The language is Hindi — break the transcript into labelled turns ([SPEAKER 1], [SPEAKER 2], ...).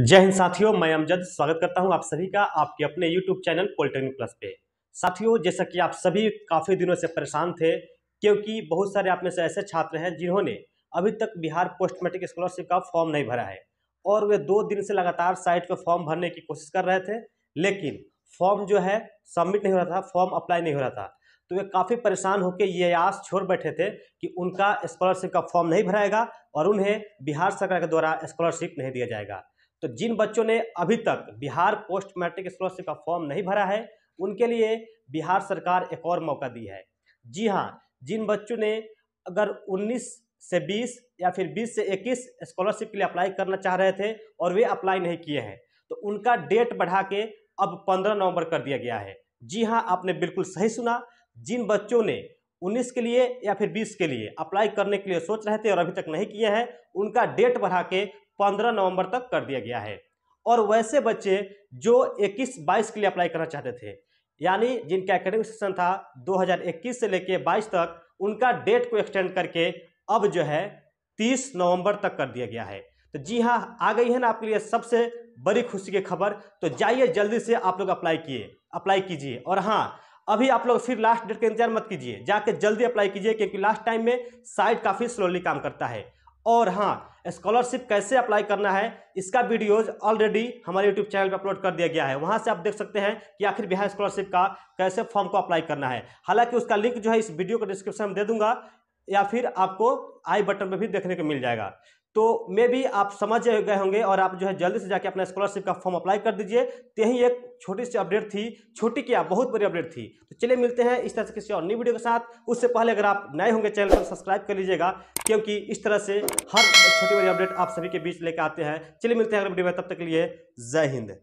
[SPEAKER 1] जय हिंद साथियों मैं अमजद स्वागत करता हूं आप सभी का आपके अपने YouTube चैनल पॉलिटेक्निक प्लस पे साथियों जैसा कि आप सभी काफ़ी दिनों से परेशान थे क्योंकि बहुत सारे आप में से ऐसे छात्र हैं जिन्होंने अभी तक बिहार पोस्ट मैट्रिक स्कॉलरशिप का फॉर्म नहीं भरा है और वे दो दिन से लगातार साइट पर फॉर्म भरने की कोशिश कर रहे थे लेकिन फॉर्म जो है सबमिट नहीं हो रहा था फॉर्म अप्लाई नहीं हो रहा था तो वे काफ़ी परेशान होकर ये आस छोड़ बैठे थे कि उनका स्कॉलरशिप का फॉर्म नहीं भराएगा और उन्हें बिहार सरकार के द्वारा स्कॉलरशिप नहीं दिया जाएगा तो जिन बच्चों ने अभी तक बिहार पोस्ट मैट्रिक स्कॉलरशिप का फॉर्म नहीं भरा है उनके लिए बिहार सरकार एक और मौका दी है जी हाँ जिन बच्चों ने अगर 19 से 20 या फिर 20 से 21 स्कॉलरशिप के लिए अप्लाई करना चाह रहे थे और वे अप्लाई नहीं किए हैं तो उनका डेट बढ़ा के अब 15 नवंबर कर दिया गया है जी हाँ आपने बिल्कुल सही सुना जिन बच्चों ने 19 के लिए या फिर 20 के लिए अप्लाई करने के लिए सोच रहे थे और अभी तक नहीं किए हैं उनका डेट बढ़ा के पंद्रह नवंबर तक कर दिया गया है और वैसे बच्चे जो 21-22 के लिए अप्लाई करना चाहते थे यानी जिनका एकेडमिक सेशन था 2021 से लेके 22 तक उनका डेट को एक्सटेंड करके अब जो है 30 नवंबर तक कर दिया गया है तो जी हाँ आ गई है ना आपके लिए सबसे बड़ी खुशी की खबर तो जाइए जल्दी से आप लोग अप्लाई किए अप्लाई कीजिए और हाँ अभी आप लोग फिर लास्ट डेट का इंतजार मत कीजिए जाके जल्दी अप्लाई कीजिए क्योंकि लास्ट टाइम में साइट काफ़ी स्लोली काम करता है और हाँ स्कॉलरशिप कैसे अप्लाई करना है इसका वीडियोज ऑलरेडी हमारे यूट्यूब चैनल पर अपलोड कर दिया गया है वहाँ से आप देख सकते हैं कि आखिर बिहार स्कॉलरशिप का कैसे फॉर्म को अप्लाई करना है हालांकि उसका लिंक जो है इस वीडियो को डिस्क्रिप्शन में दे दूंगा या फिर आपको आई बटन पर भी देखने को मिल जाएगा तो मे भी आप समझ गए होंगे और आप जो है जल्दी से जाके अपना स्कॉलरशिप का फॉर्म अप्लाई कर दीजिए तो यही एक छोटी सी अपडेट थी छोटी क्या बहुत बड़ी अपडेट थी तो चलिए मिलते हैं इस तरह से किसी और नई वीडियो के साथ उससे पहले अगर आप नए होंगे चैनल को सब्सक्राइब कर लीजिएगा क्योंकि इस तरह से हर छोटी बड़ी अपडेट आप सभी के बीच लेकर आते हैं चलिए मिलते हैं अगले वीडियो में तब तक के लिए जय हिंद